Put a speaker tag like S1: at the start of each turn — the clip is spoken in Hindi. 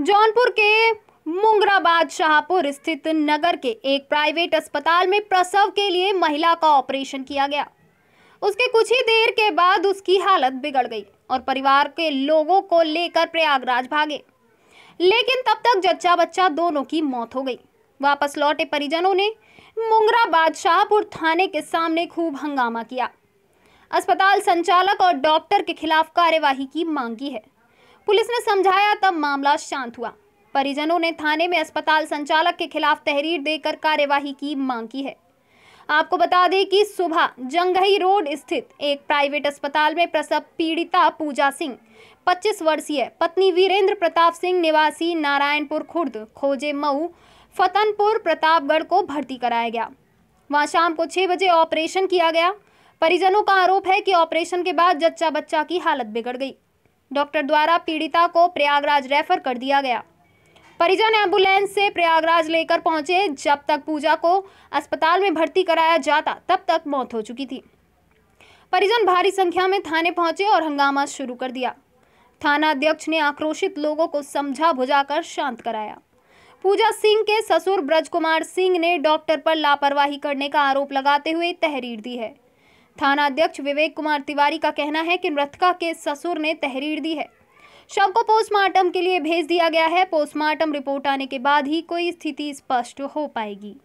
S1: जौनपुर के मुंगराबाद शाहपुर स्थित नगर के एक प्राइवेट अस्पताल में प्रसव के लिए महिला का ऑपरेशन किया गया उसके कुछ ही देर के बाद उसकी हालत बिगड़ गई और परिवार के लोगों को लेकर प्रयागराज भागे लेकिन तब तक जच्चा बच्चा दोनों की मौत हो गई वापस लौटे परिजनों ने मुंगराबाद शाहपुर थाने के सामने खूब हंगामा किया अस्पताल संचालक और डॉक्टर के खिलाफ कार्यवाही की मांग की है पुलिस ने समझाया तब मामला शांत हुआ परिजनों ने थाने में अस्पताल संचालक के खिलाफ तहरीर देकर कार्यवाही की मांग की है आपको बता दें कि सुबह जंगही रोड स्थित एक प्राइवेट अस्पताल में प्रसव पीड़िता पूजा सिंह 25 वर्षीय पत्नी वीरेंद्र प्रताप सिंह निवासी नारायणपुर खुर्द खोजे मऊ फतनपुर प्रतापगढ़ को भर्ती कराया गया वहां शाम को 6 बजे ऑपरेशन किया गया परिजनों का आरोप है कि ऑपरेशन के बाद जच्चा बच्चा की हालत बिगड़ गई डॉक्टर द्वारा पीड़िता को प्रयागराज रेफर कर दिया गया परिजन एम्बुलेंस से प्रयागराज लेकर पहुंचे जब तक पूजा को अस्पताल में भर्ती कराया जाता तब तक मौत हो चुकी थी परिजन भारी संख्या में थाने पहुंचे और हंगामा शुरू कर दिया थाना अध्यक्ष ने आक्रोशित लोगों को समझा बुझाकर शांत कराया पूजा सिंह के ससुर ब्रज कुमार सिंह ने डॉक्टर पर लापरवाही करने का आरोप लगाते हुए तहरीर दी है थाना अध्यक्ष विवेक कुमार तिवारी का कहना है कि मृतका के ससुर ने तहरीर दी है शव को पोस्टमार्टम के लिए भेज दिया गया है पोस्टमार्टम रिपोर्ट आने के बाद ही कोई स्थिति स्पष्ट हो पाएगी